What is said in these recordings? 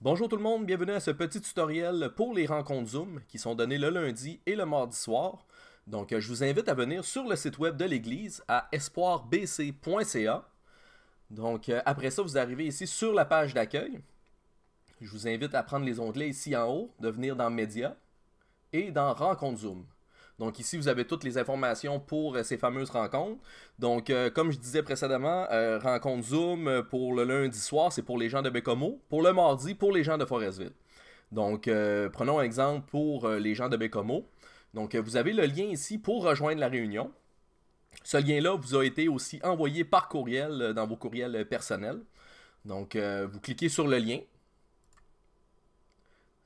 Bonjour tout le monde, bienvenue à ce petit tutoriel pour les rencontres Zoom qui sont données le lundi et le mardi soir. Donc euh, je vous invite à venir sur le site web de l'église à espoirbc.ca. Donc euh, après ça, vous arrivez ici sur la page d'accueil. Je vous invite à prendre les onglets ici en haut, de venir dans Médias et dans Rencontres Zoom. Donc ici, vous avez toutes les informations pour euh, ces fameuses rencontres. Donc, euh, comme je disais précédemment, euh, rencontre Zoom pour le lundi soir, c'est pour les gens de Bécomo. Pour le mardi, pour les gens de Forestville. Donc, prenons un exemple pour les gens de Bécomo. Donc, vous avez le lien ici pour rejoindre la réunion. Ce lien-là vous a été aussi envoyé par courriel dans vos courriels personnels. Donc, vous cliquez sur le lien,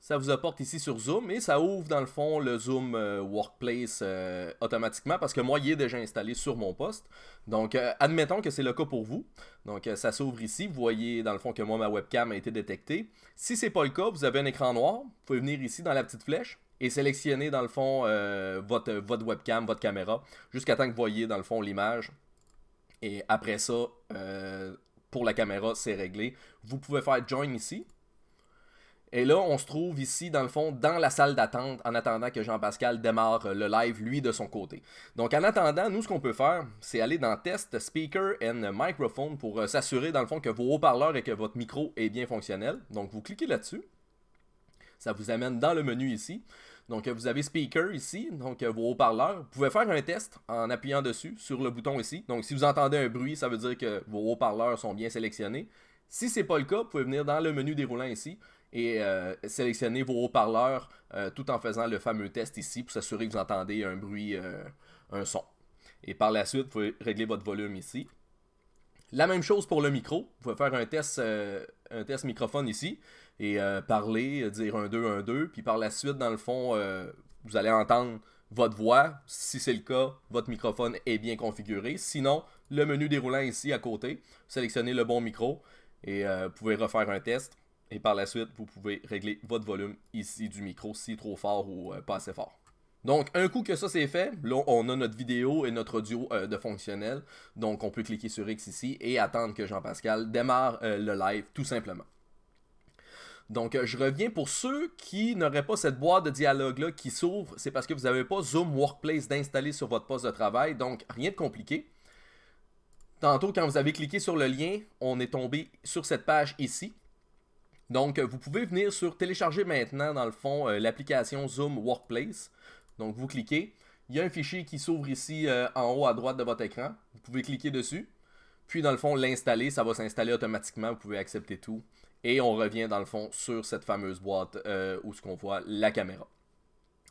ça vous apporte ici sur Zoom et ça ouvre dans le fond le Zoom euh, Workplace euh, automatiquement parce que moi, il est déjà installé sur mon poste. Donc, euh, admettons que c'est le cas pour vous. Donc, ça s'ouvre ici. Vous voyez dans le fond que moi, ma webcam a été détectée. Si ce n'est pas le cas, vous avez un écran noir. Vous pouvez venir ici dans la petite flèche et sélectionner dans le fond votre, votre webcam, votre caméra, jusqu'à temps que vous voyez dans le fond l'image. Et après ça, pour la caméra, c'est réglé. Vous pouvez faire Join ici. Et là, on se trouve ici, dans le fond, dans la salle d'attente, en attendant que Jean-Pascal démarre le live, lui, de son côté. Donc, en attendant, nous, ce qu'on peut faire, c'est aller dans Test, Speaker and Microphone pour euh, s'assurer, dans le fond, que vos haut-parleurs et que votre micro est bien fonctionnel. Donc, vous cliquez là-dessus. Ça vous amène dans le menu ici. Donc, vous avez Speaker ici, donc euh, vos haut-parleurs. Vous pouvez faire un test en appuyant dessus sur le bouton ici. Donc, si vous entendez un bruit, ça veut dire que vos haut-parleurs sont bien sélectionnés. Si ce n'est pas le cas, vous pouvez venir dans le menu déroulant ici et euh, sélectionnez vos haut-parleurs euh, tout en faisant le fameux test ici pour s'assurer que vous entendez un bruit, euh, un son. Et par la suite, vous pouvez régler votre volume ici. La même chose pour le micro. Vous pouvez faire un test, un test microphone ici et parler, dire un 2, 1 2. Puis par la suite, dans le fond, vous allez entendre votre voix. Si c'est le cas, votre microphone est bien configuré. Sinon, le menu déroulant ici à côté, sélectionnez le bon micro et vous pouvez refaire un test. Et par la suite, vous pouvez régler votre volume ici du micro, si trop fort ou euh, pas assez fort. Donc, un coup que ça c'est fait, là, on a notre vidéo et notre audio euh, de fonctionnel. Donc, on peut cliquer sur X ici et attendre que Jean-Pascal démarre euh, le live, tout simplement. Donc, je reviens pour ceux qui n'auraient pas cette boîte de dialogue-là qui s'ouvre. C'est parce que vous n'avez pas Zoom Workplace d'installer sur votre poste de travail. Donc, rien de compliqué. Tantôt, quand vous avez cliqué sur le lien, on est tombé sur cette page ici. Donc, euh, vous pouvez venir sur télécharger maintenant, dans le fond, euh, l'application Zoom Workplace. Donc, vous cliquez. Il y a un fichier qui s'ouvre ici euh, en haut à droite de votre écran. Vous pouvez cliquer dessus. Puis, dans le fond, l'installer. Ça va s'installer automatiquement. Vous pouvez accepter tout. Et on revient, dans le fond, sur cette fameuse boîte où ce qu'on voit la caméra.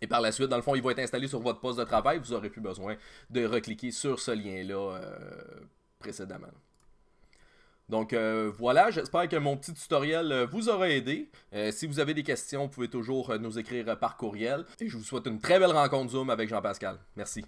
Et par la suite, dans le fond, il va être installé sur votre poste de travail. Vous n'aurez plus besoin de recliquer sur ce lien-là précédemment. Donc euh, voilà, j'espère que mon petit tutoriel euh, vous aura aidé. Euh, si vous avez des questions, vous pouvez toujours nous écrire par courriel. Et je vous souhaite une très belle rencontre Zoom avec Jean-Pascal. Merci.